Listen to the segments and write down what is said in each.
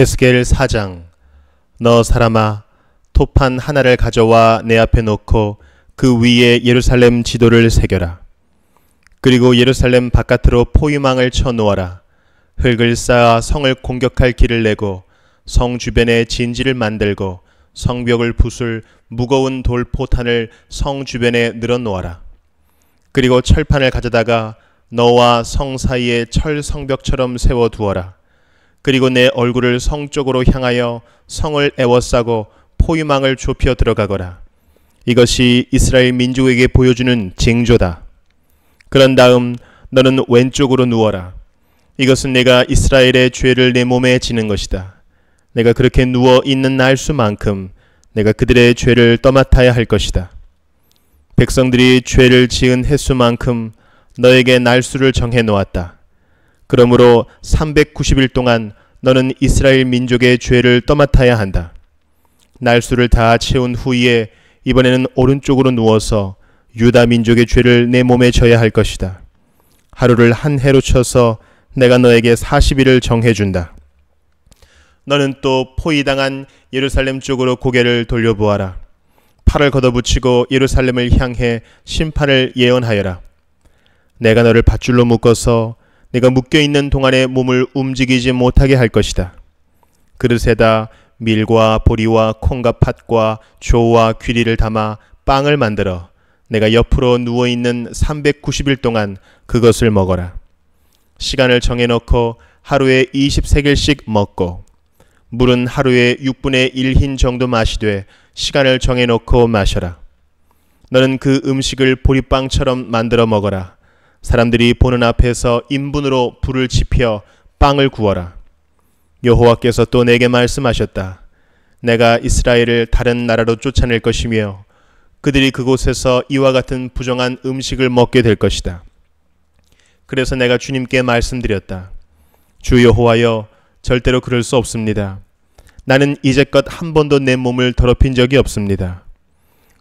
에스겔 4장 너 사람아 토판 하나를 가져와 내 앞에 놓고 그 위에 예루살렘 지도를 새겨라. 그리고 예루살렘 바깥으로 포위망을 쳐놓아라. 흙을 쌓아 성을 공격할 길을 내고 성 주변에 진지를 만들고 성벽을 부술 무거운 돌포탄을 성 주변에 늘어놓아라. 그리고 철판을 가져다가 너와 성 사이에 철 성벽처럼 세워두어라. 그리고 내 얼굴을 성 쪽으로 향하여 성을 애워싸고 포유망을 좁혀 들어가거라. 이것이 이스라엘 민족에게 보여주는 징조다. 그런 다음 너는 왼쪽으로 누워라. 이것은 내가 이스라엘의 죄를 내 몸에 지는 것이다. 내가 그렇게 누워 있는 날수만큼 내가 그들의 죄를 떠맡아야 할 것이다. 백성들이 죄를 지은 횟수만큼 너에게 날수를 정해 놓았다. 그러므로 390일 동안 너는 이스라엘 민족의 죄를 떠맡아야 한다. 날수를 다 채운 후에 이번에는 오른쪽으로 누워서 유다 민족의 죄를 내 몸에 져야 할 것이다. 하루를 한 해로 쳐서 내가 너에게 40일을 정해 준다. 너는 또 포위당한 예루살렘 쪽으로 고개를 돌려보아라. 팔을 걷어붙이고 예루살렘을 향해 심판을 예언하여라. 내가 너를 밧줄로 묶어서 내가 묶여있는 동안에 몸을 움직이지 못하게 할 것이다. 그릇에다 밀과 보리와 콩과 팥과 조와 귀리를 담아 빵을 만들어 내가 옆으로 누워있는 390일 동안 그것을 먹어라. 시간을 정해놓고 하루에 2 0세씩 먹고 물은 하루에 6분의 1 흰 정도 마시되 시간을 정해놓고 마셔라. 너는 그 음식을 보리빵처럼 만들어 먹어라. 사람들이 보는 앞에서 인분으로 불을 지펴 빵을 구워라. 여호와께서 또 내게 말씀하셨다. 내가 이스라엘을 다른 나라로 쫓아낼 것이며 그들이 그곳에서 이와 같은 부정한 음식을 먹게 될 것이다. 그래서 내가 주님께 말씀드렸다. 주 여호와여 절대로 그럴 수 없습니다. 나는 이제껏 한 번도 내 몸을 더럽힌 적이 없습니다.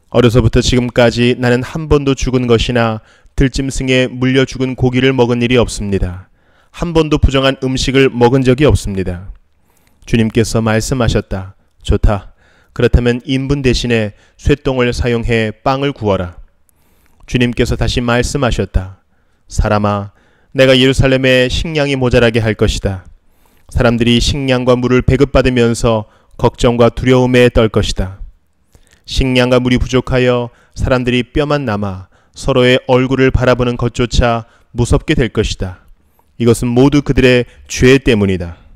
어려서부터 지금까지 나는 한 번도 죽은 것이나 들짐승에 물려 죽은 고기를 먹은 일이 없습니다. 한 번도 부정한 음식을 먹은 적이 없습니다. 주님께서 말씀하셨다. 좋다. 그렇다면 인분 대신에 쇠똥을 사용해 빵을 구워라. 주님께서 다시 말씀하셨다. 사람아, 내가 예루살렘에 식량이 모자라게 할 것이다. 사람들이 식량과 물을 배급받으면서 걱정과 두려움에 떨 것이다. 식량과 물이 부족하여 사람들이 뼈만 남아 서로의 얼굴을 바라보는 것조차 무섭게 될 것이다. 이것은 모두 그들의 죄 때문이다.